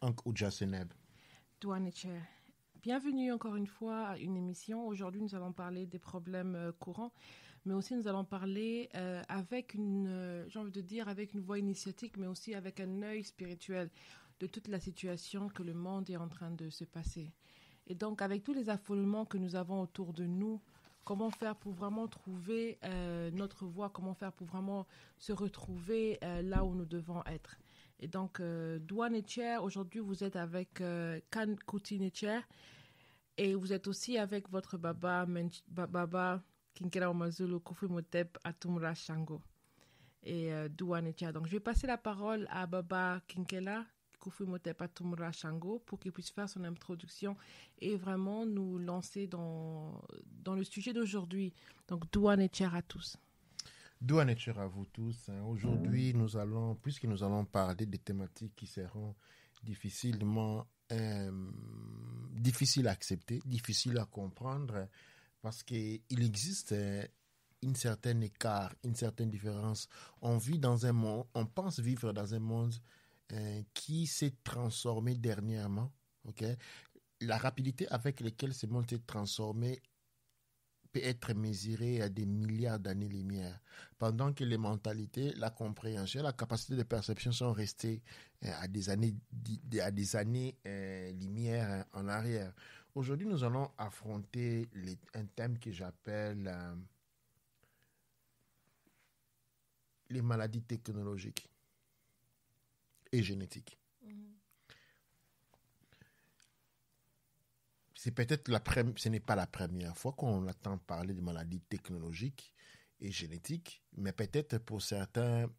Ank Bienvenue encore une fois à une émission. Aujourd'hui, nous allons parler des problèmes euh, courants, mais aussi nous allons parler euh, avec une, euh, j'ai envie de dire, avec une voix initiatique, mais aussi avec un œil spirituel de toute la situation que le monde est en train de se passer. Et donc, avec tous les affolements que nous avons autour de nous, comment faire pour vraiment trouver notre voie, comment faire pour vraiment se retrouver là où nous devons être. Et donc, euh, Douane aujourd'hui, vous êtes avec euh, Kan Koutinecher et vous êtes aussi avec votre baba, baba Kinkera Omazulu Motep Atumra Shango. Et euh, Douane Donc, je vais passer la parole à baba Kinkela Motep Atumra Shango pour qu'il puisse faire son introduction et vraiment nous lancer dans, dans le sujet d'aujourd'hui. Donc, Douane à tous. D'où nature à vous tous. Hein. Aujourd'hui, nous allons, puisque nous allons parler des thématiques qui seront difficilement euh, difficiles à accepter, difficiles à comprendre, parce qu'il existe euh, une certaine écart, une certaine différence. On vit dans un monde, on pense vivre dans un monde euh, qui s'est transformé dernièrement. ok la rapidité avec laquelle ce monde s'est transformé être mesuré à des milliards d'années-lumière, pendant que les mentalités, la compréhension, la capacité de perception sont restées euh, à des années, à des années euh, lumière hein, en arrière. Aujourd'hui, nous allons affronter un thème que j'appelle euh, les maladies technologiques et génétiques. Mm-hmm. c'est peut-être la ce n'est pas la première fois qu'on entend parler de maladies technologiques et génétiques, mais peut-être pour certains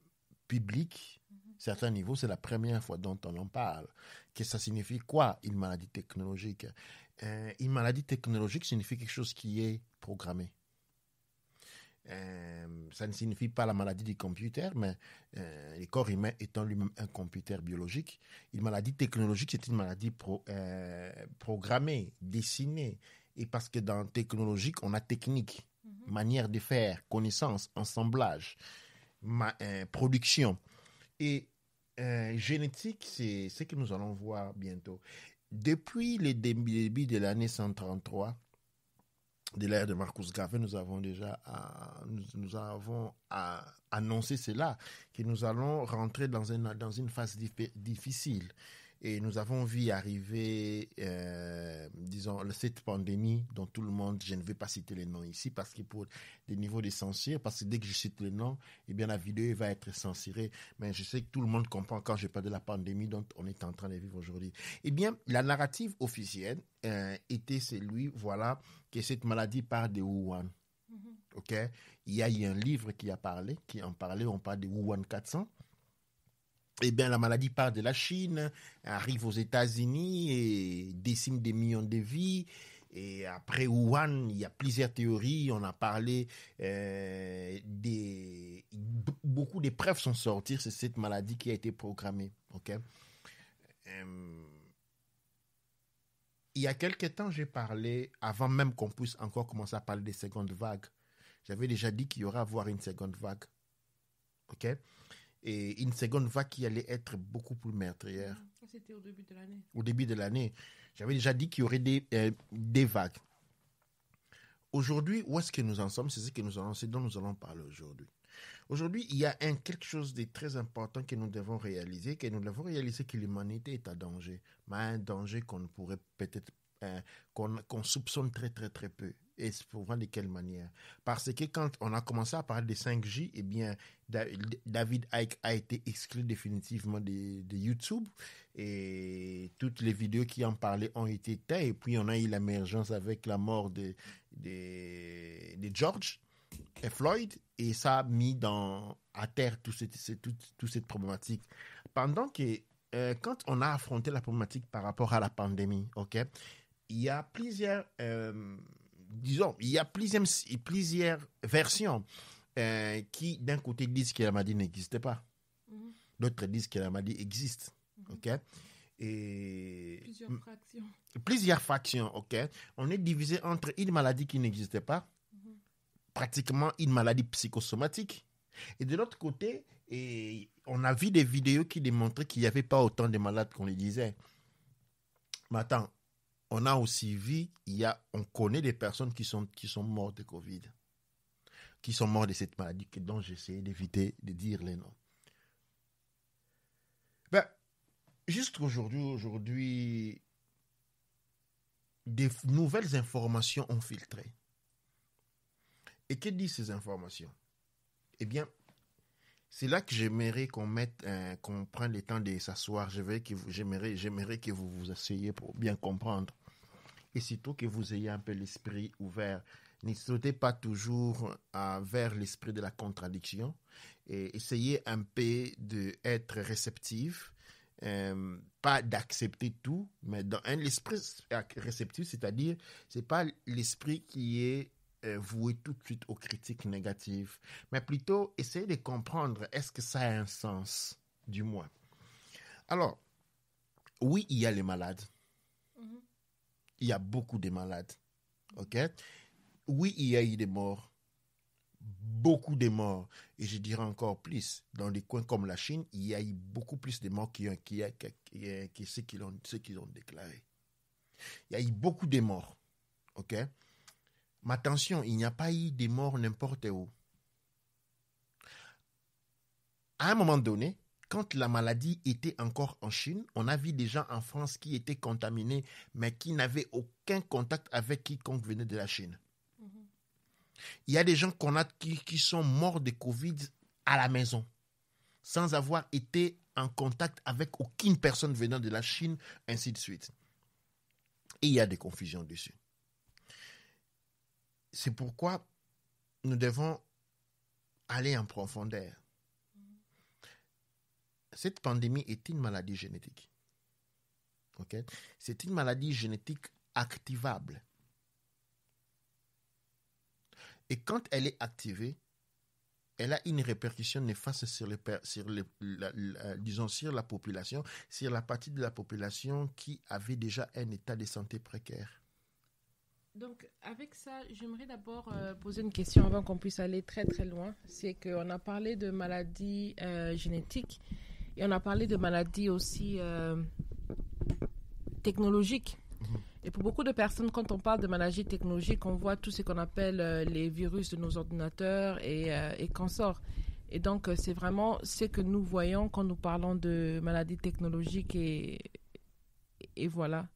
publics, mhm. certains niveaux, c'est la première fois dont on en parle. Que ça signifie quoi une maladie technologique euh, Une maladie technologique signifie quelque chose qui est programmé. Euh, ça ne signifie pas la maladie du computer, mais euh, le corps humain étant lui-même un computer biologique, une maladie technologique, c'est une maladie pro, euh, programmée, dessinée. Et parce que dans technologique, on a technique, mhm. manière de faire, connaissance, ensemblage, ma, euh, production. Et génétique, c'est ce que nous allons voir bientôt. Depuis le début de l'année 133, de l'ère de Marcus Garvey, nous avons déjà euh, nous, nous, avons à euh, annoncé cela, que nous allons rentrer dans une, dans une phase difficile. Et nous avons vu arriver, euh, disons, cette pandémie dont tout le monde, je ne vais pas citer les noms ici parce qu'il pour des niveaux de censure, parce que dès que je cite les noms, eh bien la vidéo va être censurée. Mais je sais que tout le monde comprend quand je parle de la pandémie dont on est en train de vivre aujourd'hui. Eh bien, la narrative officielle était celui, voilà, et cette maladie part de Wuhan. Mm-hmm. OK Il y a un livre qui a parlé, qui en parlait, on parle de Wuhan 400. Eh bien, la maladie part de la Chine, arrive aux États-Unis et décime des millions de vies. Et après Wuhan, il y a plusieurs théories. On a parlé euh, des. Beaucoup de preuves sont sorties sur cette maladie qui a été programmée. OK euh, il y a quelques temps, j'ai parlé, avant même qu'on puisse encore commencer à parler des secondes vagues, j'avais déjà dit qu'il y aurait à voir une seconde vague. OK Et une seconde vague qui allait être beaucoup plus meurtrière. C'était au début de l'année. Au début de l'année. J'avais déjà dit qu'il y aurait des, euh, des vagues. Aujourd'hui, où est-ce que nous en sommes C'est ce que nous allons, dont nous allons parler aujourd'hui. Aujourd'hui, il y a un, quelque chose de très important que nous devons réaliser, que nous devons réaliser que l'humanité est à danger, mais un danger qu'on pourrait peut-être euh, qu'on soupçonne très très très peu et pour voir de quelle manière. Parce que quand on a commencé à parler des 5G, eh bien, David Icke a été exclu définitivement de, de, YouTube et toutes les vidéos qui en parlaient ont été taillées. Et puis, on a eu l'émergence avec la mort de, de, George et Floyd et ça a mis dans, à terre toute cette, cette problématique. Pendant que, euh, quand on a affronté la problématique par rapport à la pandémie, OK, il y a plusieurs. Euh, disons, il y a plusieurs, versions euh, qui, d'un côté, disent que la maladie n'existe pas. Mhm. D'autres disent que la maladie existe. Mhm. et plusieurs fractions. Plusieurs fractions, ok. On est divisé entre une maladie qui n'existait pas, mhm. pratiquement une maladie psychosomatique. Et de l'autre côté, et on a vu des vidéos qui démontraient qu'il n'y avait pas autant de malades qu'on les disait. Mais attends, on a aussi vu, il y a, on connaît des personnes qui sont, qui sont mortes de Covid, qui sont mortes de cette maladie, dont j'essaie d'éviter de dire les noms. Ben, juste aujourd'hui, aujourd'hui, des nouvelles informations ont filtré. Et que disent ces informations Eh bien, c'est là que j'aimerais qu'on mette, euh, qu'on prenne le temps de s'asseoir. J'aimerais, j'aimerais que vous vous asseyez pour bien comprendre. Et surtout que vous ayez un peu l'esprit ouvert. Ne sautez pas toujours euh, vers l'esprit de la contradiction. Et essayez un peu d'être réceptif. Euh, pas d'accepter tout, mais dans un réceptif, c'est-à-dire, c'est pas l'esprit qui est vouer tout de suite aux critiques négatives, mais plutôt essayer de comprendre est-ce que ça a un sens, du moins. Alors, oui, il y a les malades. Il y a beaucoup de malades. OK Oui, il y a eu des morts. Beaucoup de morts. Et je dirais encore plus. Dans des coins comme la Chine, il y a eu beaucoup plus de morts que qui, qui, qui, ceux qu'ils ont, qu'ils ont Il y a eu beaucoup de morts. OK mais attention, il n'y a pas eu de morts n'importe où. À un moment donné, quand la maladie était encore en Chine, on a vu des gens en France qui étaient contaminés, mais qui n'avaient aucun contact avec quiconque venait de la Chine. Il y a des gens qu'on a qui, qui, sont morts de Covid à la maison, sans avoir été en contact avec aucune personne venant de la Chine, ainsi de suite. Et il y a des confusions dessus. C'est pourquoi nous devons aller en profondeur. Cette pandémie est une maladie génétique. C'est une maladie génétique activable. Et quand elle est activée, elle a une répercussion néfaste sur, disons, sur la population, sur la partie de la population qui avait déjà un état de santé précaire. Donc, avec ça, j'aimerais d'abord euh, poser une question avant qu'on puisse aller très très loin. C'est qu'on a parlé de maladies euh, génétiques et on a parlé de maladies aussi euh, technologiques. Mhm. Et pour beaucoup de personnes, quand on parle de maladies technologiques, on voit tout ce qu'on appelle les virus de nos ordinateurs et, et qu'on sort. Et donc, c'est vraiment ce que nous voyons quand nous parlons de maladies technologiques et, et voilà.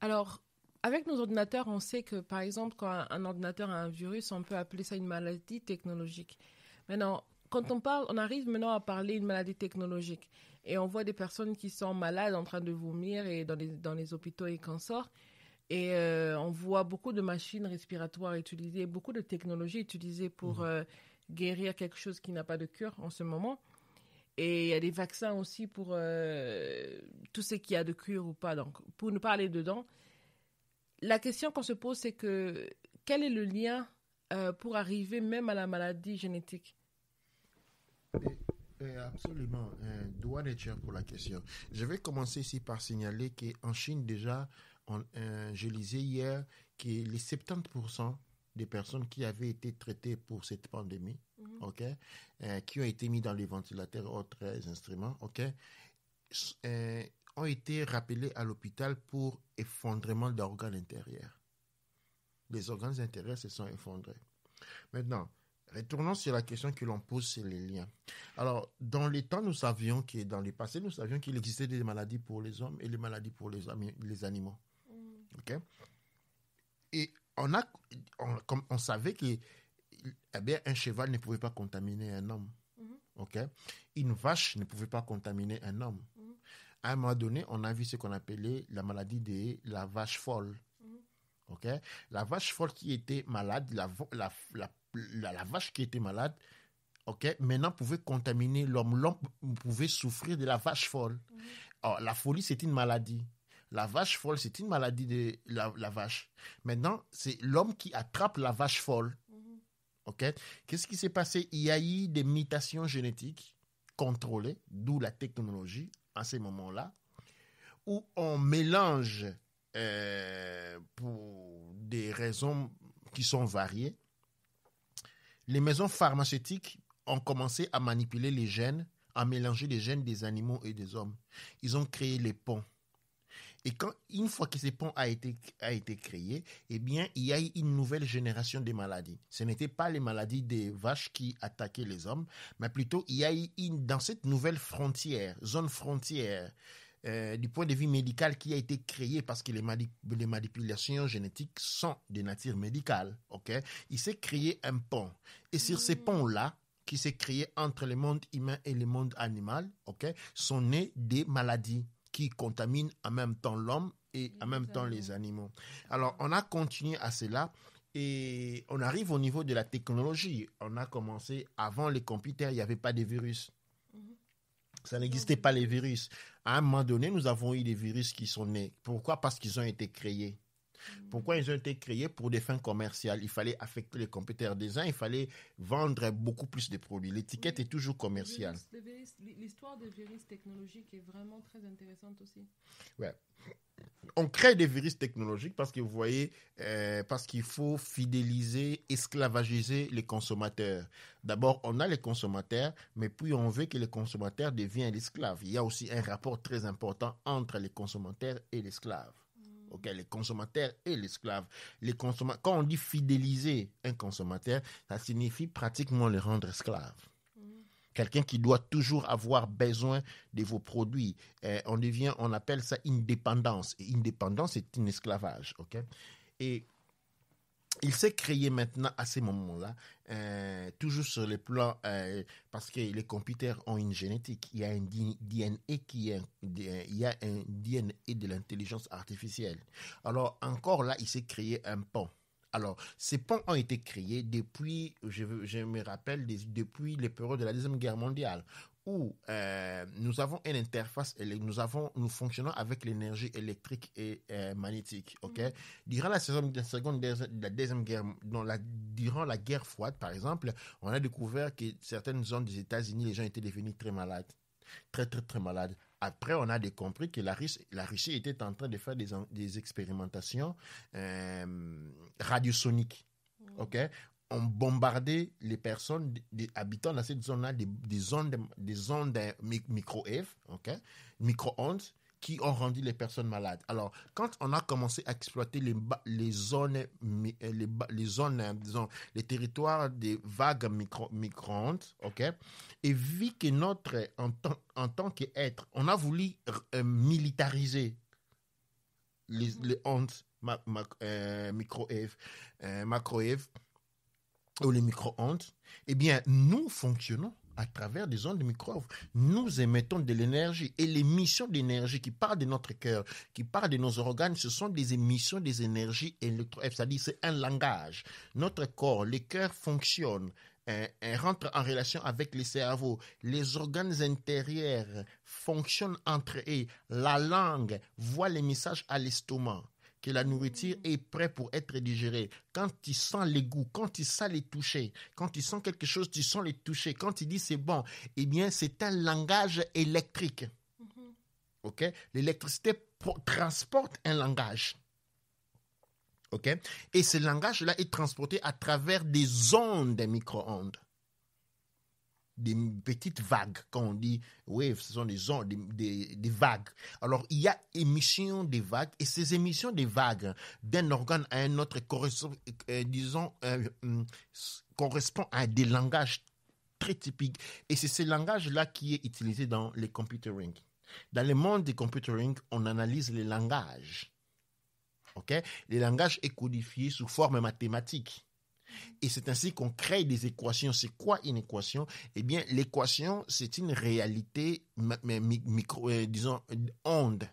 Alors, avec nos ordinateurs, on sait que, par exemple, quand un ordinateur a un virus, on peut appeler ça une maladie technologique. Maintenant, quand on parle, on arrive maintenant à parler d'une maladie technologique. Et on voit des personnes qui sont malades, en train de vomir et dans les, hôpitaux et qu'en sort. Et euh, on voit beaucoup de machines respiratoires utilisées, beaucoup de technologies utilisées pour mhm. euh, guérir quelque chose qui n'a pas de cure en ce moment. Et il y a des vaccins aussi pour euh, tout ce qu'il y a de cure ou pas. Donc, pour ne pas aller dedans, la question qu'on se pose, c'est que quel est le lien euh, pour arriver même à la maladie génétique Absolument. Douane et pour la question. Je vais commencer ici par signaler qu'en Chine, déjà, euh, je lisais hier que les 70% des personnes qui avaient été traitées pour cette pandémie, mhm. ok, euh, qui ont été mis dans les ventilateurs autres euh, instruments, ok, euh, ont été rappelés à l'hôpital pour effondrement d'organes intérieurs. Les organes intérieurs se sont effondrés. Maintenant, retournons sur la question que l'on pose sur les liens. Alors, dans les temps, nous savions que dans le passé, nous savions qu'il existait des maladies pour les hommes et des maladies pour les, les animaux. Mhm. ok Et on, comme on savait que eh un cheval ne pouvait pas contaminer un homme. Mm-hmm. ok Une vache ne pouvait pas contaminer un homme. Mm-hmm. À un moment donné, on a vu ce qu'on appelait la maladie de la vache folle. Mm-hmm. ok La vache folle qui était malade, la, vache qui était malade, ok maintenant pouvait contaminer l'homme. L'homme pouvait souffrir de la vache folle. la folie, c'est une maladie. La vache folle, c'est une maladie de la, vache. Maintenant, c'est l'homme qui attrape la vache folle. Mm-hmm. OK Qu'est-ce qui s'est passé Il y a eu des mutations génétiques contrôlées, d'où la technologie à ces moments-là, où on mélange euh, pour des raisons qui sont variées. Les maisons pharmaceutiques ont commencé à manipuler les gènes, à mélanger les gènes des animaux et des hommes. Ils ont créé les ponts. Et quand, une fois que ce pont a été, a été créé, eh bien, il y a eu une nouvelle génération de maladies. Ce n'était pas les maladies des vaches qui attaquaient les hommes, mais plutôt il y a eu une, dans cette nouvelle frontière, zone frontière, euh, du point de vue médical qui a été créé parce que les, les manipulations génétiques sont de nature médicale. ok Il s'est créé un pont. Et sur ce mm. pont là qui s'est créé entre le monde humain et le monde animal, ok sont nées des maladies qui contamine en même temps l'homme et en même temps les animaux. Alors, on a continué à cela. Et on arrive au niveau de la technologie. On a commencé avant les computers, il n'y avait pas de virus. Mhm. Ça n'existait mhm. pas les virus. À un moment donné, nous avons eu des virus qui sont nés. Pourquoi Parce qu'ils ont été créés. Pourquoi ils ont été créés Pour des fins commerciales. Il fallait affecter les compétiteurs des uns, il fallait vendre beaucoup plus de produits. L'étiquette est toujours commerciale. L'histoire des virus technologiques est vraiment très intéressante aussi. On crée des virus technologiques parce que vous voyez, euh, parce qu'il faut fidéliser, esclavagiser les consommateurs. D'abord, on a les consommateurs, mais puis on veut que les consommateurs deviennent l'esclave. Il y a aussi un rapport très important entre les consommateurs et l'esclave les consommateurs et l'esclave. Les quand on dit fidéliser un consommateur, ça signifie pratiquement le rendre esclave. Quelqu'un qui doit toujours avoir besoin de vos produits. Euh, on devient, on appelle ça indépendance. Et indépendance, c'est un esclavage, Et il s'est créé maintenant à ces moments-là, euh, toujours sur les plans, euh, parce que les computers ont une génétique, il y a un DNA qui est, il a un de l'intelligence artificielle. Alors encore là, il s'est créé un pont. Alors, ces ponts ont été créés depuis, je, me rappelle, depuis les périodes de la Deuxième Guerre mondiale, où euh, nous avons une interface, nous, avons, nous fonctionnons avec l'énergie électrique et euh, magnétique. ok mm. Durant la, seconde, la, la deuxième guerre, la, durant la guerre froide, par exemple, on a découvert que certaines zones des États-Unis, les gens étaient devenus très malades. Très, très, très malades. Après, on a compris que la Russie, la Russie était en train de faire des, expérimentations euh, radiosoniques. Mm. ok ont bombardé les personnes les habitants dans cette zone-là des, des, des micro-ondes ok, micro qui ont rendu les personnes malades. Alors, quand on a commencé à exploiter les, les zones, euh, les, zones, euh, les territoires des vagues micro, micro-ondes, ok, et vu que notre, en tant, qu'être, on a voulu euh, militariser les, les ondes micro-ondes, macro-ondes, ou les micro-ondes, eh bien, nous fonctionnons à travers des ondes de micro Nous émettons de l'énergie et l'émission d'énergie qui part de notre cœur, qui part de nos organes, ce sont des émissions des énergies électro c'est-à-dire c'est un langage. Notre corps, le cœur fonctionne, hein, hein rentre en relation avec le cerveau, les organes intérieurs fonctionnent entre eux, la langue voit les messages à l'estomac que la nourriture est prête pour être digérée. Quand il sent les goûts, quand il sent les toucher, quand il sent quelque chose, tu sens les toucher. Quand il dit c'est bon, eh bien, c'est un langage électrique. Mm-hmm. OK L'électricité transporte un langage. OK Et ce langage-là est transporté à travers des ondes des micro-ondes des petites vagues, quand on dit oui ce sont des des, des, vagues. Alors, il y a émission des vagues, et ces émissions des vagues d'un organe à un autre, correspond euh, disons, euh, hum, correspond à des langages très typiques. Et c'est ce langage-là qui est utilisé dans le computering. Dans le monde du computering, on analyse les langages. ok Les langages est codifié sous forme mathématique. Et c'est ainsi qu'on crée des équations. C'est quoi une équation Eh bien, l'équation, c'est une réalité, euh, disons, onde.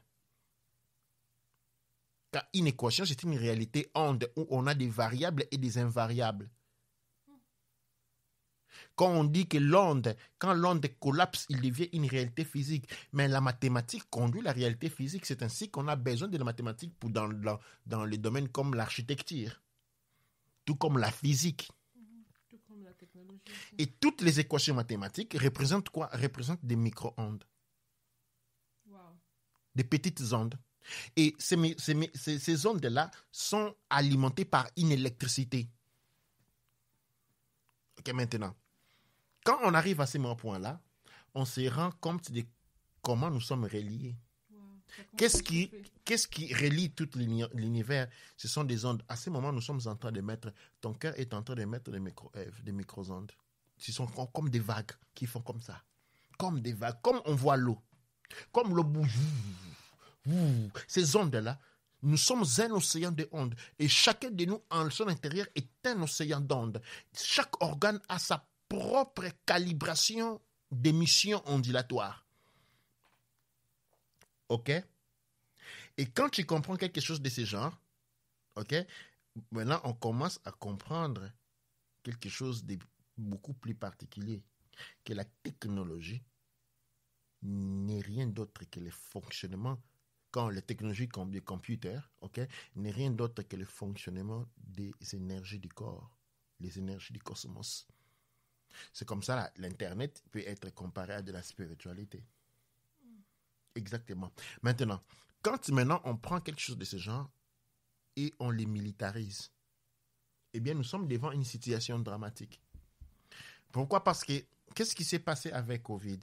Car une équation, c'est une réalité onde où on a des variables et des invariables. Quand on dit que l'onde, quand l'onde collapse, il devient une réalité physique. Mais la mathématique conduit la réalité physique. C'est ainsi qu'on a besoin de la mathématique pour dans les domaines comme l'architecture tout comme la physique. Et toutes les équations mathématiques représentent quoi Représentent des micro-ondes. Des petites ondes. Et ces, ces ondes-là sont alimentées par une électricité. Ok, maintenant, quand on arrive à ces points-là, on se rend compte de comment nous sommes reliés. Qu'est-ce qui, relie tout l'univers Ce sont des ondes. À ce moment, nous sommes en train de mettre, ton cœur est en train de mettre des, micro, euh, des micro-ondes. Ce sont comme des vagues qui font comme ça. Comme des vagues, comme on voit l'eau. Comme l'eau bouge. Ces ondes-là, nous sommes un océan de ondes. Et chacun de nous, en son intérieur, est un océan d'ondes. Chaque organe a sa propre calibration d'émission ondulatoire. OK Et quand tu comprends quelque chose de ce genre, OK Maintenant, on commence à comprendre quelque chose de beaucoup plus particulier, que la technologie n'est rien d'autre que le fonctionnement, quand la technologies comme les computers, OK, n'est rien d'autre que le fonctionnement des énergies du corps, les énergies du cosmos. C'est comme ça, l'Internet peut être comparé à de la spiritualité. Exactement. Maintenant, quand maintenant on prend quelque chose de ce genre et on les militarise, eh bien, nous sommes devant une situation dramatique. Pourquoi Parce que qu'est-ce qui s'est passé avec Covid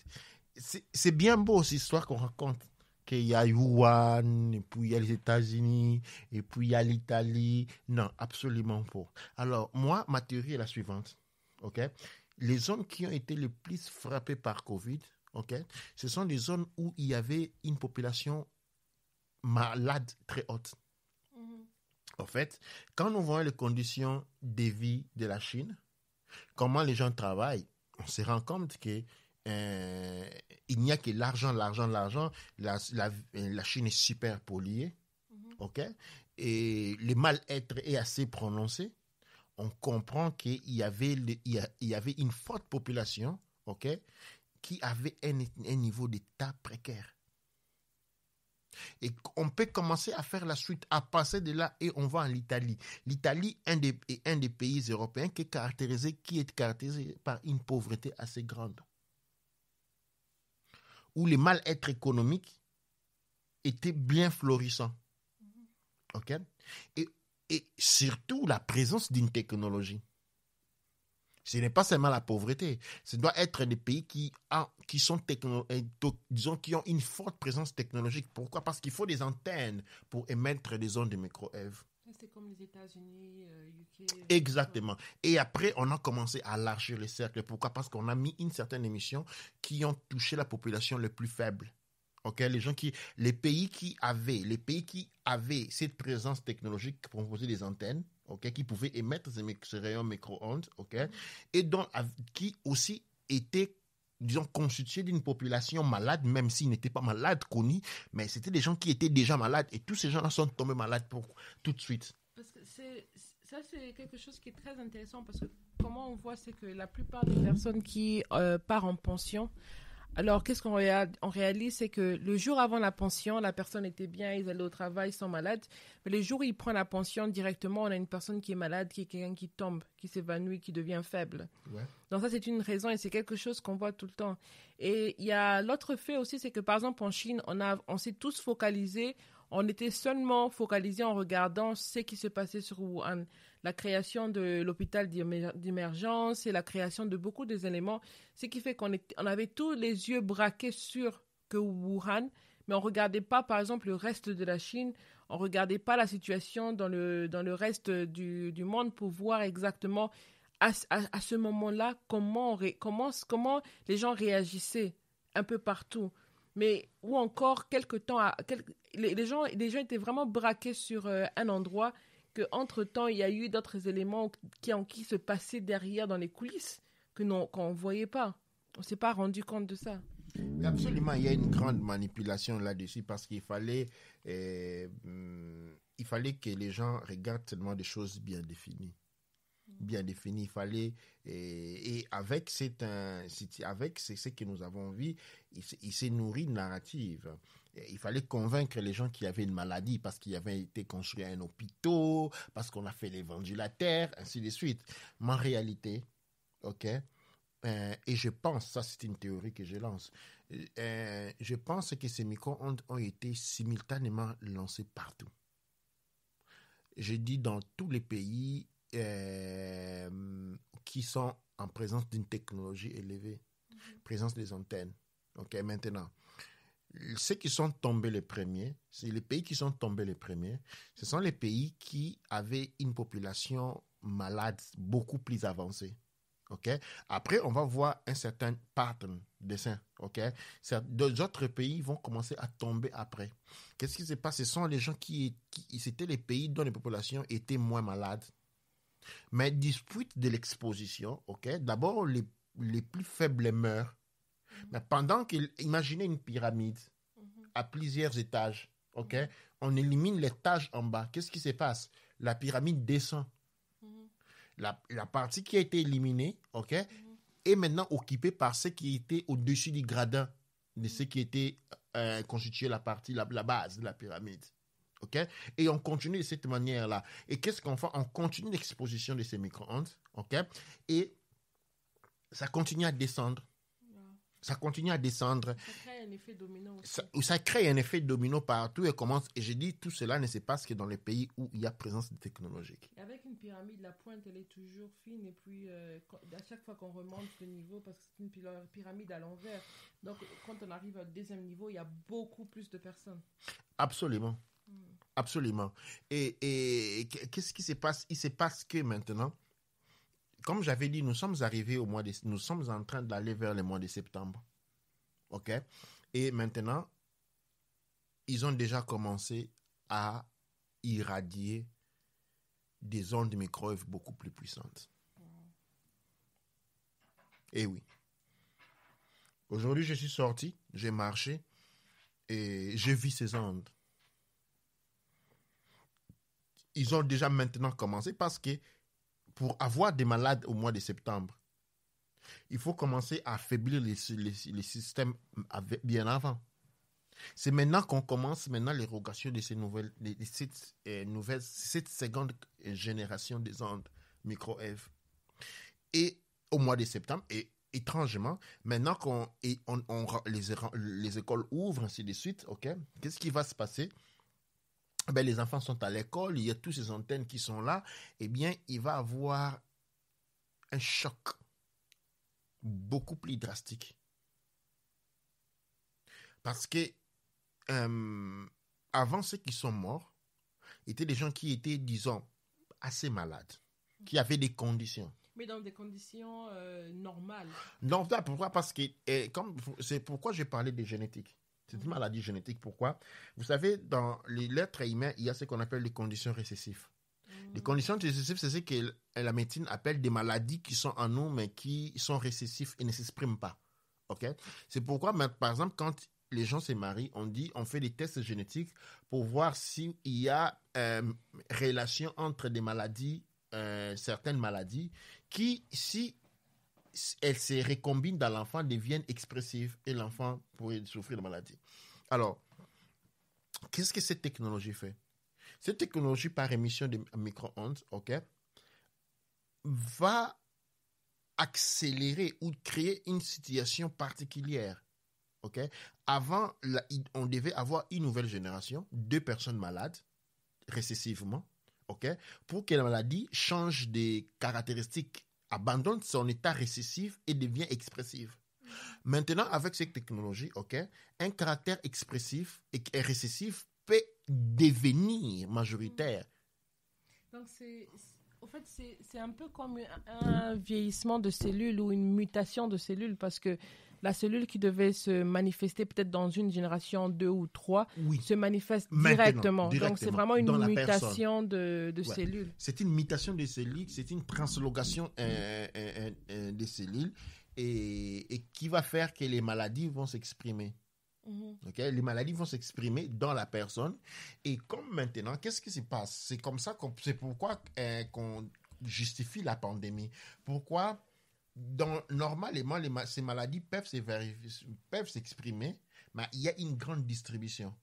C'est bien beau cette histoire qu'on raconte. Qu'il y a Yuan, et puis il y a les États-Unis, et puis il y a l'Italie. Non, absolument pas. Alors, moi, ma théorie est la suivante. OK Les zones qui ont été les plus frappées par Covid, ok Ce sont des zones où il y avait une population malade très haute. En mm-hmm. fait, quand nous voyons les conditions de vie de la Chine, comment les gens travaillent, on se rend compte que euh, il n'y a que l'argent, l'argent, l'argent. La, la, la, Chine est super polluée, mm-hmm. ok Et le mal-être est assez prononcé. On comprend qu'il y avait, y avait une forte population, ok qui avait un, niveau d'état précaire. Et on peut commencer à faire la suite, à passer de là et on va en Italie. L'Italie est un des pays européens qui est caractérisé, qui est par une pauvreté assez grande. Où les mal-être économique était bien florissant. et surtout la présence d'une technologie ce n'est pas seulement la pauvreté. Ce doit être des pays qui, a, qui, sont euh, disons, qui ont une forte présence technologique. Pourquoi Parce qu'il faut des antennes pour émettre des ondes de micro-Ève. C'est comme les États-Unis, UK. Euh, euh, Exactement. Et après, on a commencé à largir le cercle. Pourquoi Parce qu'on a mis une certaine émission qui ont touché la population le plus faible. Okay, les gens qui, les pays qui avaient, les pays qui avaient cette présence technologique pour proposer des antennes, qui pouvaient émettre ces, rayons micro-ondes, ok, et qui aussi étaient disons, constitués d'une population malade, même s'ils n'étaient pas malades, connus, mais c'était des gens qui étaient déjà malades et tous ces gens-là sont tombés malades tout de suite. Parce que ça, c'est quelque chose qui est très intéressant parce que comment on voit, c'est que la plupart des personnes qui euh, partent en pension, alors, qu'est-ce qu'on réalise C'est que le jour avant la pension, la personne était bien, ils allaient au travail, ils sont malades. Mais le jour où ils prennent la pension, directement, on a une personne qui est malade, qui est quelqu'un qui tombe, qui s'évanouit, qui devient faible. Donc, ça, c'est une raison et c'est quelque chose qu'on voit tout le temps. Et il y a l'autre fait aussi, c'est que par exemple, en Chine, on, a, on s'est tous focalisés, on était seulement focalisés en regardant ce qui se passait sur Wuhan la création de l'hôpital d'émergence et la création de beaucoup d'éléments. éléments, ce qui fait qu'on on avait tous les yeux braqués sur Wuhan, mais on regardait pas, par exemple, le reste de la Chine, on regardait pas la situation dans le, dans le reste du, monde pour voir exactement à, ce moment-là comment, comment, les gens réagissaient un peu partout. Mais ou encore, quelques temps, les, gens, les gens étaient vraiment braqués sur euh, un endroit quentre entre temps il y a eu d'autres éléments qui qui se passaient derrière dans les coulisses que ne qu'on voyait pas. On ne s'est pas rendu compte de ça. Absolument, il y a une grande manipulation là-dessus parce qu'il fallait, euh, il fallait que les gens regardent seulement des choses bien définies. Bien définies, il fallait. Et, euh, et avec, euh, avec ce, ce que nous avons vu, il, il s'est nourri de narrative il fallait convaincre les gens qui avaient une maladie parce qu'il y avait été construit un hôpital, parce qu'on a fait les terre, ainsi de suite. Mais en réalité, ok, euh, et je pense, ça c'est une théorie que je lance, euh, euh, je pense que ces micro-ondes ont été simultanément lancées partout. Je dis dans tous les pays qui sont en présence d'une technologie élevée, présence des antennes. Ok, maintenant, ceux qui sont tombés les premiers, c'est les pays qui sont tombés les premiers, ce sont les pays qui avaient une population malade beaucoup plus avancée. OK? Après, on va voir un certain pattern dessin. OK? D'autres pays vont commencer à tomber après. Qu'est-ce qui se passe? Ce sont les gens qui, qui c'était les pays dont les populations étaient moins malades. Mais dispute de l'exposition, OK? D'abord, les, les plus faibles meurent mais pendant qu'il imaginait une pyramide mhm. à plusieurs étages, ok, mhm. on élimine l'étage en bas. Qu'est-ce qui se passe La pyramide descend. Mhm. La, partie qui a été éliminée, ok, est maintenant occupée par ce qui était au-dessus du gradin de ce qui était euh, constitué la partie, la, base de la pyramide. ok Et on continue de cette manière-là. Et qu'est-ce qu'on fait On continue l'exposition de ces micro-ondes. ok Et ça continue à descendre ça continue à descendre. Ça crée un effet domino. Aussi. Ça, crée un effet domino partout et commence. Et je dis, tout cela ne se passe que dans les pays où il y a présence technologique. avec une pyramide, la pointe, elle est toujours fine. Et puis, euh, à chaque fois qu'on remonte le niveau, parce que c'est une pyramide à l'envers. Donc, quand on arrive au deuxième niveau, il y a beaucoup plus de personnes. Absolument. Hmm. Absolument. Et, et qu'est-ce qui se passe Il se passe que maintenant, comme j'avais dit, nous sommes arrivés au mois de, nous sommes en train d'aller vers le mois de septembre. OK? Et maintenant, ils ont déjà commencé à irradier des ondes micro micro-ondes beaucoup plus puissantes. Et eh oui. Aujourd'hui, je suis sorti, j'ai marché et j'ai vu ces ondes. Ils ont déjà maintenant commencé parce que pour avoir des malades au mois de septembre, il faut commencer à affaiblir les, les, systèmes bien avant. C'est maintenant qu'on commence maintenant l'érogation de ces nouvelles, euh, cette, seconde euh, génération des ondes micro ev Et au mois de septembre, et étrangement, maintenant qu'on et on, les, les, écoles ouvrent, ainsi de suite, ok, qu'est-ce qui va se passer ben, les enfants sont à l'école, il y a toutes ces antennes qui sont là, eh bien, il va avoir un choc beaucoup plus drastique. Parce que euh, avant ceux qui sont morts, étaient des gens qui étaient, disons, assez malades, qui mhm. avaient des conditions. Mais dans des conditions euh, normales. Non, pourquoi Parce que, eh, c'est pourquoi j'ai parlé des génétiques. C'est une maladie génétique. Pourquoi Vous savez, dans les lettres humaines, il y a ce qu'on appelle les conditions récessives. Mm. Les conditions récessives, c'est ce que la médecine appelle des maladies qui sont en nous, mais qui sont récessives et ne s'expriment pas. OK C'est pourquoi, par exemple, quand les gens se marient, on dit, on fait des tests génétiques pour voir s'il y a une euh, relation entre des maladies, euh, certaines maladies, qui, si elles se recombinent dans l'enfant, deviennent expressives et l'enfant pourrait souffrir de maladie. Alors, qu'est-ce que cette technologie fait Cette technologie par émission de micro-ondes, OK, va accélérer ou créer une situation particulière. OK Avant, on devait avoir une nouvelle génération, deux personnes malades, récessivement, OK Pour que la maladie change des caractéristiques abandonne son état récessif et devient expressive. Maintenant, avec cette technologie, un caractère expressif et récessif peut devenir majoritaire. Donc, c'est en fait, c'est un peu comme un vieillissement de cellules ou une mutation de cellules parce que la cellule qui devait se manifester peut-être dans une génération, deux ou trois, se manifeste directement. Donc c'est vraiment une mutation de, de cellules. C'est une mutation de cellules, c'est une translocation euh, euh, euh, euh, des cellules et, et, qui va faire que les maladies vont s'exprimer. Mhm. Ok, Les maladies vont s'exprimer dans la personne. Et comme maintenant, qu'est-ce qui se passe C'est comme ça qu'on, c'est pourquoi euh, qu'on justifie la pandémie. Pourquoi dans, normalement les, ces maladies peuvent, s'exprimer, mais il y a une grande distribution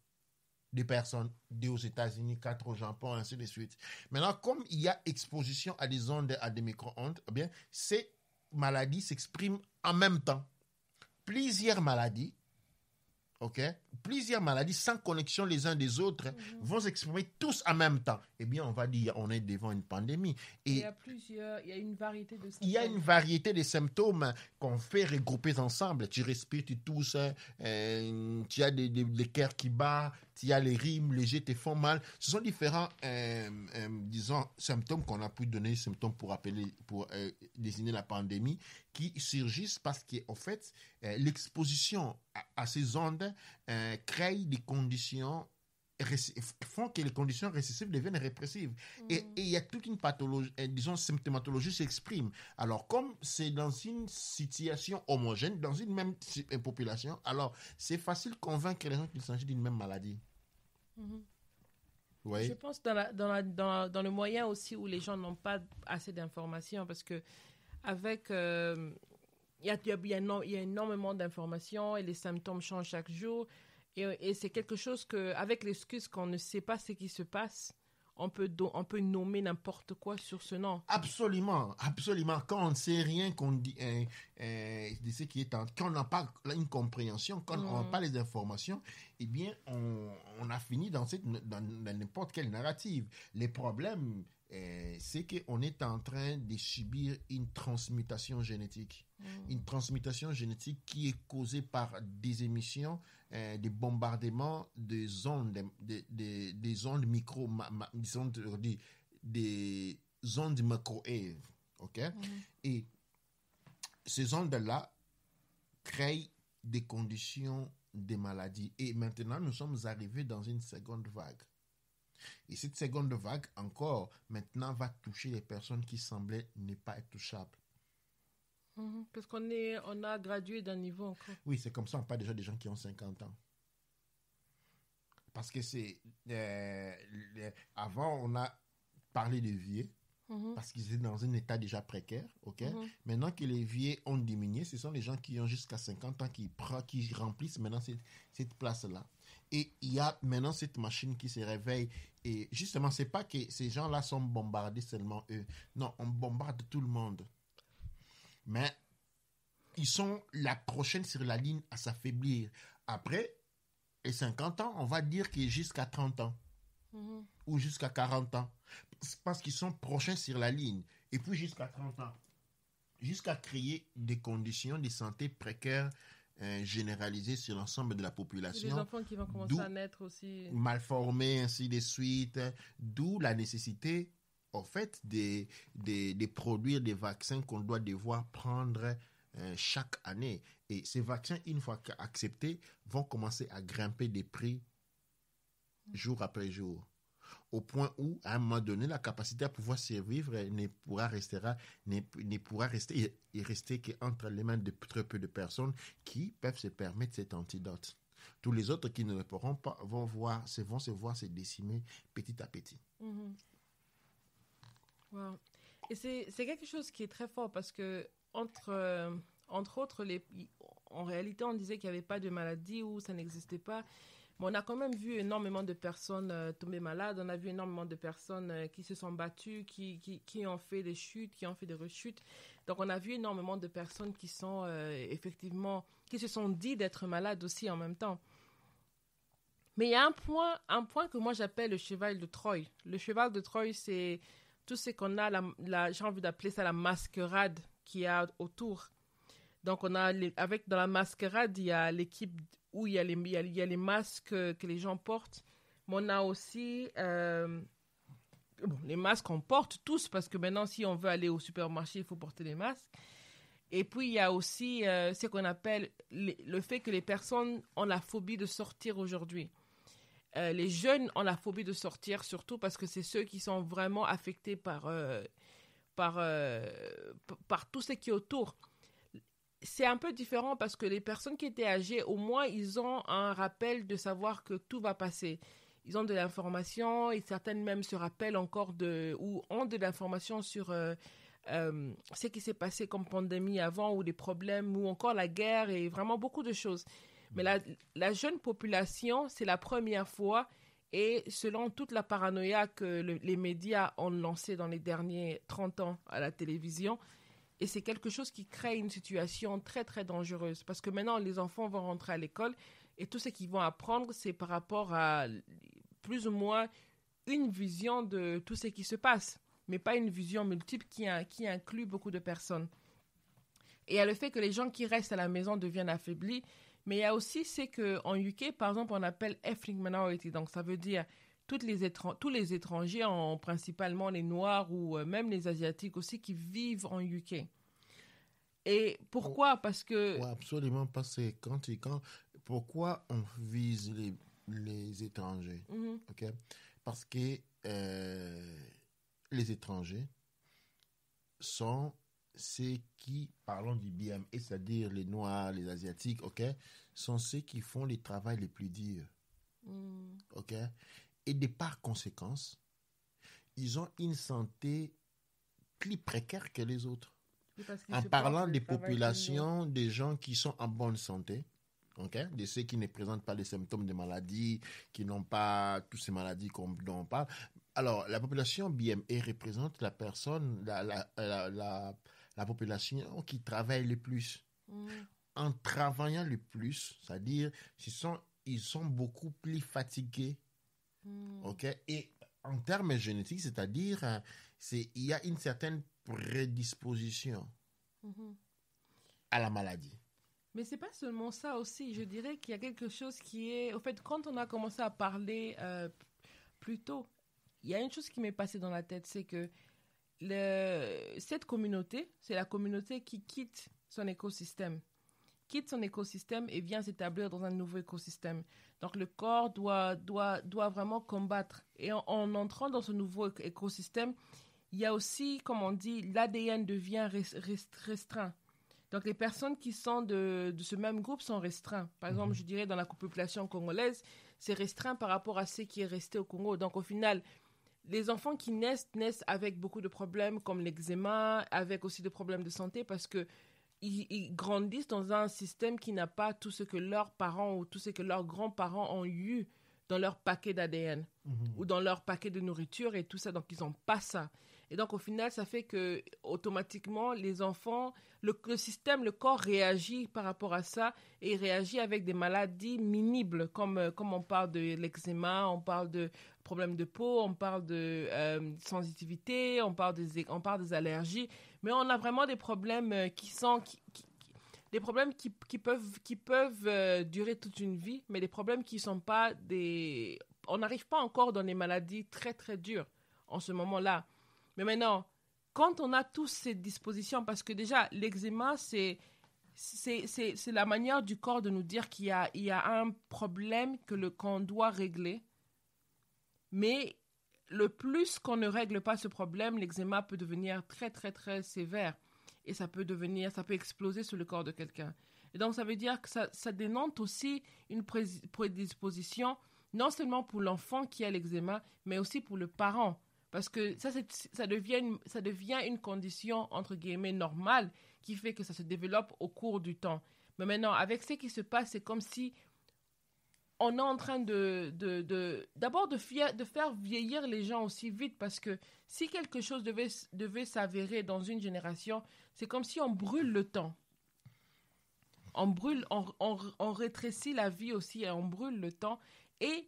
de personnes, deux aux États-Unis, quatre au Japon, ainsi de suite. Maintenant, comme il y a exposition à des ondes, à des micro-ondes, eh bien, ces maladies s'expriment en même temps. Plusieurs maladies plusieurs maladies sans connexion les uns des autres mhm. vont s'exprimer tous en même temps. Eh bien, on va dire, on est devant une pandémie. Et il y a plusieurs, il y a une variété de symptômes. Il y a une variété de symptômes qu'on fait regrouper ensemble. Tu respires, tu tousses, euh, tu as des, des, cœurs qui battent il y a les rimes, les jets font mal. Ce sont différents, euh, euh, disons, symptômes qu'on a pu donner, symptômes pour appeler, pour euh, désigner la pandémie, qui surgissent parce qu'en fait, l'exposition à, ces ondes crée des conditions font que les conditions récessives deviennent répressives. Et mm. il y a toute une pathologie, disons, symptomatologie s'exprime. Alors, comme c'est dans une situation homogène, dans une même euh, population, alors c'est facile de convaincre les gens qu'il s'agit d'une même maladie. Mm-hmm. Oui. Je pense dans, dans, dans, dans, le moyen aussi où les gens n'ont pas assez d'informations parce que avec euh, il y a, y a, énormément d'informations et les symptômes changent chaque jour. Et, c'est quelque chose que, avec l'excuse qu'on ne sait pas ce qui se passe, on peut, on peut nommer n'importe quoi sur ce nom. Absolument, absolument. Quand on ne sait rien qu'on dit, euh, euh, de ce qui est en, quand on n'a pas une compréhension, quand on n'a mm. pas les informations, eh bien, on, a fini dans, cette, dans n'importe quelle narrative. Les problèmes eh, c'est qu'on est en train de subir une transmutation génétique. Mm. Une transmutation génétique qui est causée par des émissions, eh, des bombardements des ondes, des, des, ondes micro, ma, des ondes, des, mm. Et ces ondes-là créent des conditions des maladies. Et maintenant, nous sommes arrivés dans une seconde vague. Et cette seconde vague, encore, maintenant, va toucher les personnes qui semblaient ne pas être touchables. Mhm. parce qu'on est, on a gradué d'un niveau encore. Oui, c'est comme ça, on parle déjà des gens qui ont 50 ans. Parce que c'est. Euh, avant, on a parlé des vieux, mhm. parce qu'ils étaient dans un état déjà précaire, mhm. Maintenant que les vieux ont diminué, ce sont les gens qui ont jusqu'à 50 ans qui, qui remplissent maintenant cette, cette place-là. Et il y a maintenant cette machine qui se réveille. Et justement, c'est pas que ces gens-là sont bombardés seulement eux. Non, on bombarde tout le monde. Mais ils sont la prochaine sur la ligne à s'affaiblir. Après, et 50 ans, on va dire qu'il jusqu'à 30 ans. Mhm. Ou jusqu'à 40 ans. Parce qu'ils sont prochains sur la ligne. Et puis jusqu'à 30 ans. Jusqu'à créer des conditions de santé précaires euh, généralisé sur l'ensemble de la population. Les enfants qui vont commencer à naître aussi. Malformés, ainsi de suite. D'où la nécessité, en fait, de, de, produire des vaccins qu'on doit devoir prendre euh, chaque année. Et ces vaccins, une fois acceptés, vont commencer à grimper des prix mm. jour après jour au point où, à un moment donné, la capacité à pouvoir survivre euh, ne pourra rester, ne, ne pourra rester, et rester qu'entre les mains de très peu de personnes qui peuvent se permettre cet antidote. Tous les autres qui ne le pourront pas vont, voir, se, vont se voir se décimer petit à petit. Mhm. Et c'est quelque chose qui est très fort parce que, entre, euh, entre autres, les, en réalité, on disait qu'il n'y avait pas de maladie ou ça n'existait pas on a quand même vu énormément de personnes euh, tomber malades, on a vu énormément de personnes euh, qui se sont battues, qui, qui, ont fait des chutes, qui ont fait des rechutes. Donc on a vu énormément de personnes qui sont euh, effectivement, qui se sont dit d'être malades aussi en même temps. Mais il y a un point, un point que moi j'appelle le cheval de Troie. Le cheval de Troie, c'est tout ce qu'on a, la, j'ai envie d'appeler ça la masquerade qui a autour. Donc on a avec dans la masquerade, il y a l'équipe où il y, a les, les masques euh, que les gens portent, mais on a aussi euh, les masques qu'on porte tous parce que maintenant si on veut aller au supermarché, il faut porter des masques. Et puis il y a aussi euh, ce qu'on appelle le fait que les personnes ont la phobie de sortir aujourd'hui. les jeunes ont la phobie de sortir surtout parce que c'est ceux qui sont vraiment affectés par par par tout ce qui est autour c'est un peu différent parce que les personnes qui étaient âgées, au moins, ils ont un rappel de savoir que tout va passer. Ils ont de l'information et certaines même se rappellent encore de ou ont de l'information sur euh, euh, ce qui s'est passé comme pandémie avant ou des problèmes ou encore la guerre et vraiment beaucoup de choses. Mais la, jeune population, c'est la première fois et selon toute la paranoïa que les médias ont lancée dans les derniers 30 ans à la télévision, et c'est quelque chose qui crée une situation très, très dangereuse. Parce que maintenant, les enfants vont rentrer à l'école et tout ce qu'ils vont apprendre, c'est par rapport à plus ou moins une vision de tout ce qui se passe, mais pas une vision multiple qui, qui inclut beaucoup de personnes. Et il y a le fait que les gens qui restent à la maison deviennent affaiblis. Mais il y a aussi, c'est qu'en UK, par exemple, on appelle ethnic minority. E Donc, ça veut dire toutes les tous les étrangers, en, principalement les Noirs ou euh, même les Asiatiques aussi, qui vivent en UK. Et pourquoi oh. Parce que... absolument, parce que quand, quand, hein. pourquoi on vise les, les étrangers mhm. OK Parce que euh, les étrangers sont ceux qui, parlons du BM, c'est-à-dire les Noirs, les Asiatiques, ok, sont ceux qui font les travail les plus durs. Mm. Ok et par conséquence, ils ont une santé plus précaire que les autres. en parlant des populations, des gens qui sont en bonne santé, de ceux qui ne présentent pas les symptômes de maladies, qui n'ont pas toutes ces maladies dont on parle. Alors, la population BME représente la personne, la, la, la, population qui travaille le plus. Mm. En travaillant le plus, c'est-à-dire, sont, ils sont beaucoup plus fatigués Hmm. OK? Et en termes génétiques, c'est-à-dire, euh, c'est, il y a une certaine prédisposition mhm. à la maladie. Mais c'est pas seulement ça aussi. Je dirais qu'il y a quelque chose qui est. Au fait, quand on a commencé à parler euh, plus tôt, il y a une chose qui m'est passée dans la tête, c'est que le... cette communauté, c'est la communauté qui quitte son écosystème, quitte son écosystème et vient s'établir dans un nouveau écosystème. Donc le corps doit, doit, doit vraiment combattre. Et en, entrant dans ce nouveau écosystème, il y a aussi, comme on dit, l'ADN devient restreint. Donc les personnes qui sont de, ce même groupe sont restreintes. Par exemple, mhm. je dirais dans la population congolaise, c'est restreint par rapport à ce qui est resté au Congo. Donc au final, les enfants qui naissent naissent avec beaucoup de problèmes comme l'eczéma, avec aussi des problèmes de santé parce que ils, grandissent dans un système qui n'a pas tout ce que leurs parents ou tout ce que leurs grands-parents ont eu dans leur paquet d'ADN mhm. ou dans leur paquet de nourriture et tout ça. Donc, ils n'ont pas ça. Et donc, au final, ça fait que automatiquement, les enfants, le, système, le corps réagit par rapport à ça et réagit avec des maladies minibles, comme, euh, comme on parle de l'eczéma, on parle de problèmes de peau, on parle de euh, sensitivité, on parle des, on des allergies, mais on a vraiment des problèmes euh, qui sont... des problèmes qui, peuvent, qui peuvent euh, durer toute une vie, mais des problèmes qui ne sont pas des... On n'arrive pas encore dans des maladies très très dures en ce moment-là. Mais maintenant, quand on a tous ces dispositions, parce que déjà, l'eczéma, c'est c'est la manière du corps de nous dire qu'il y, y, a un problème que le qu'on doit régler mais le plus qu'on ne règle pas ce problème, l'eczéma peut devenir très très très sévère et ça peut devenir, ça peut exploser sur le corps de quelqu'un. Et donc ça veut dire que ça, ça aussi une prédisposition non seulement pour l'enfant qui a l'eczéma, mais aussi pour le parent. Parce que ça, devient, ça devient une condition, entre guillemets, normale qui fait que ça se développe au cours du temps. Mais maintenant, avec ce qui se passe, c'est comme si on est en train de, d'abord de, faire vieillir les gens aussi vite parce que si quelque chose devait, s'avérer dans une génération, c'est comme si on brûle le temps. On brûle, on, rétrécit la vie aussi et on brûle le temps. Et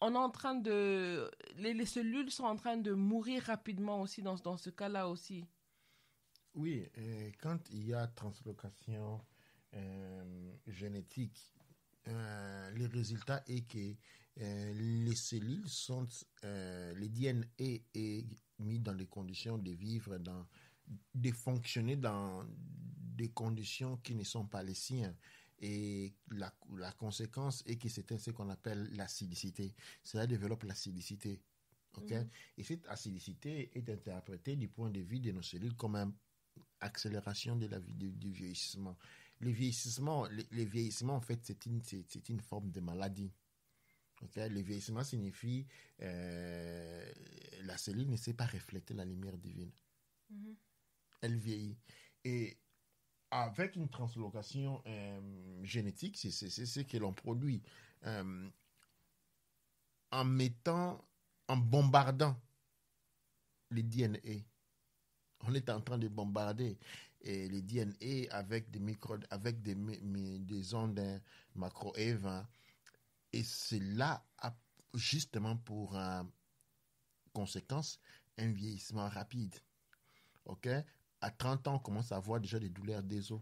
on est en train de, les, cellules sont en train de mourir rapidement aussi dans, ce cas-là aussi. Oui, quand il y a translocation euh, génétique, euh, le les résultats est que euh, les cellules sont, euh, les DNA est mis dans des conditions de vivre, dans, de fonctionner dans des conditions qui ne sont pas les siennes. Et la, la conséquence est que c'est ce qu'on appelle l'acidicité. Cela développe l'acidicité. Mhm. Et cette acidicité est interprétée du point de vue de nos cellules comme une accélération de la vie, du vieillissement le vieillissement, le, vieillissement en fait, c'est une, c'est, une forme de maladie. Le vieillissement signifie euh, la cellule ne sait pas refléter la lumière divine. Mm-hmm. Elle vieillit. Et avec une translocation euh, génétique, c'est, ce que l'on produit. Euh, en mettant, en bombardant le DNA. On est en train de bombarder et les DNA avec des micro, avec des, des ondes hein, macro -évins. Hein. Et cela a justement pour euh, conséquence un vieillissement rapide. OK? À 30 ans, on commence à avoir déjà des douleurs des os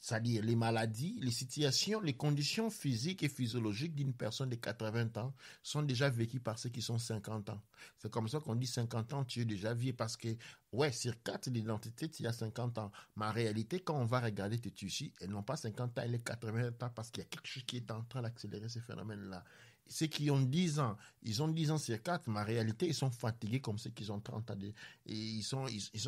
c'est-à-dire les maladies, les situations, les conditions physiques et physiologiques d'une personne de 80 ans sont déjà vécues par ceux qui sont 50 ans. C'est comme ça qu'on dit 50 ans, tu es déjà vieux parce que, ouais, sur quatre d'identité, tu as 50 ans. Mais en réalité, quand on va regarder tes tissus, elles n'ont pas 50 ans, elles ont 80 ans parce qu'il y a quelque chose qui est en train d'accélérer ces phénomènes-là ceux qui ont 10 ans, ils ont 10 ans sur 4, mais réalité, ils sont fatigués comme ceux qui ont 30 ans. et ils sont, ils, ils,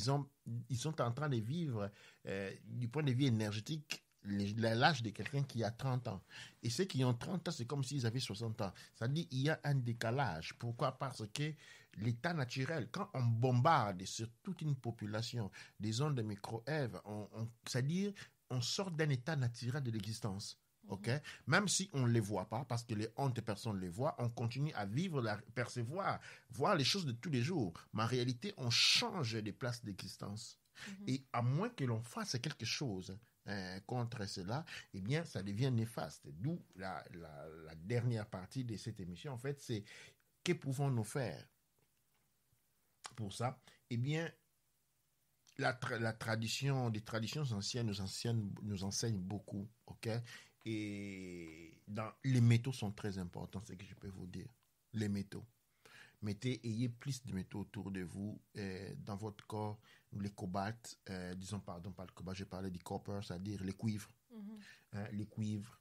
sont, en train de vivre, euh, du point de vue énergétique, l'âge de quelqu'un qui a 30 ans. Et ceux qui ont 30 ans, c'est comme s'ils avaient 60 ans. Ça dit il y a un décalage. Pourquoi Parce que l'état naturel, quand on bombarde sur toute une population des ondes de micro ève on, c'est-à-dire on sort d'un état naturel de l'existence. Mhm. OK Même si on ne les voit pas, parce que les hontes personnes les voient, on continue à vivre, la, percevoir, voir les choses de tous les jours. Mais en réalité, on change les places d'existence. Mhm. Et à moins que l'on fasse quelque chose hein, contre cela, eh bien, ça devient néfaste. D'où la, dernière partie de cette émission, en fait, c'est que pouvons-nous faire pour ça Eh bien, la, tradition, des traditions anciennes nous, enseignent, nous enseignent beaucoup, ok et dans, les métaux sont très importants, c'est ce que je peux vous dire. Les métaux. Mettez, ayez plus de métaux autour de vous, euh, dans votre corps, les cobalt euh, disons, pardon, pas le cobalt, j'ai parlé du copper, c'est-à-dire les cuivres, mhm. hein, les cuivres,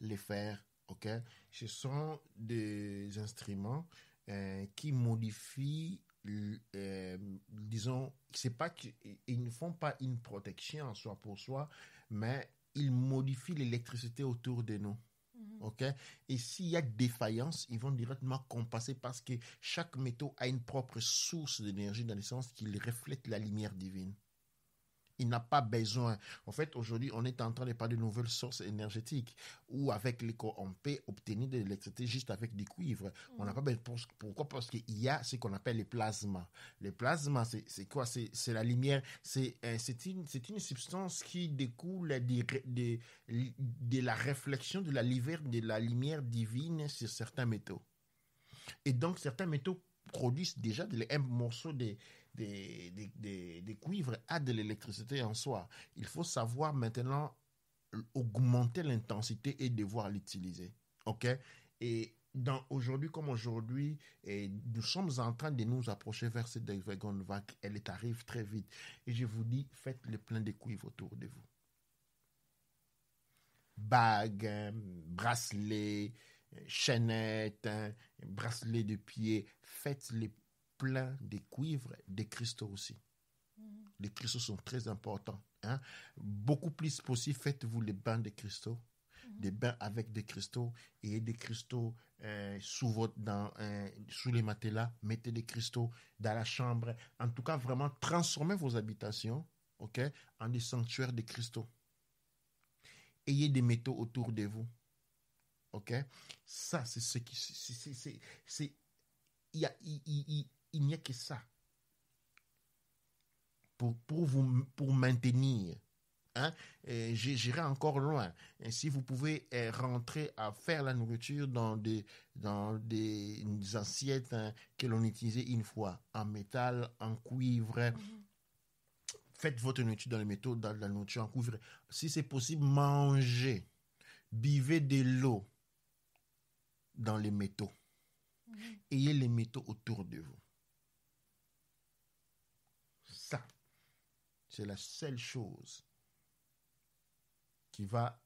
les fers, ok Ce sont des instruments euh, qui modifient disons, c'est pas qu'ils ne font pas une protection en soi pour soi, mais ils modifient l'électricité autour de nous. Mhm. Et s'il y a défaillance, ils vont directement compenser parce que chaque métaux a une propre source d'énergie dans le sens qu'il reflète la lumière divine. Il n'a pas besoin. En fait, aujourd'hui, on est en train de parler de nouvelles sources énergétiques où, avec l'éco, on peut obtenir de l'électricité juste avec du cuivre. On n'a mm. pas besoin. Pourquoi Parce qu'il y a ce qu'on appelle le plasma. Le plasma, c'est quoi C'est la lumière. C'est euh, une, une substance qui découle de, la réflexion de la, de la lumière divine sur certains métaux. Et donc, certains métaux produisent déjà un morceau de des, des, des, cuivres a de l'électricité en soi. Il faut savoir maintenant augmenter l'intensité et devoir l'utiliser. OK Et dans aujourd'hui comme aujourd'hui, nous sommes en train de nous approcher vers cette Dragon Vague. Elle arrive très vite. Et je vous dis, faites le plein de cuivres autour de vous. Bagues, bracelets, chaînettes, hein, bracelets de pied, faites les plein de cuivres, des cristaux aussi. Mm-hmm. Les cristaux sont très importants. Hein? Beaucoup plus possible, faites-vous les bains de cristaux. Mm-hmm. Des bains avec des cristaux et des cristaux euh, sous, votre, dans, euh, sous les matelas. Mettez des cristaux dans la chambre. En tout cas, vraiment, transformez vos habitations ok, en des sanctuaires de cristaux. Ayez des métaux autour de vous. OK? Ça, c'est ce qui. Il y a, il n'y a que ça pour, vous, pour maintenir. Hein. Euh, j'irai encore loin. si vous pouvez euh, rentrer à faire la nourriture dans des, dans des, assiettes hein, que l'on utilisait une fois, en métal, en cuivre, mm-hmm. faites votre nourriture dans les métaux, dans, la nourriture en cuivre. Si c'est possible, mangez. Buvez de l'eau dans les métaux. Mm-hmm. Ayez les métaux autour de vous. C'est la seule chose qui va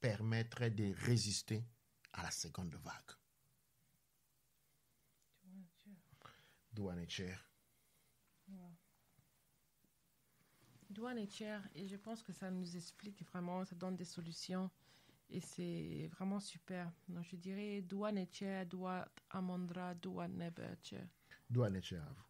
permettre de résister à la seconde vague. Douane Cher. chair. Douane Cher, et je pense que ça nous explique vraiment, ça donne des solutions. Et c'est vraiment super. Donc, je dirais Douane Cher, Douane Amandra, Douane et Cher. Douane Cher à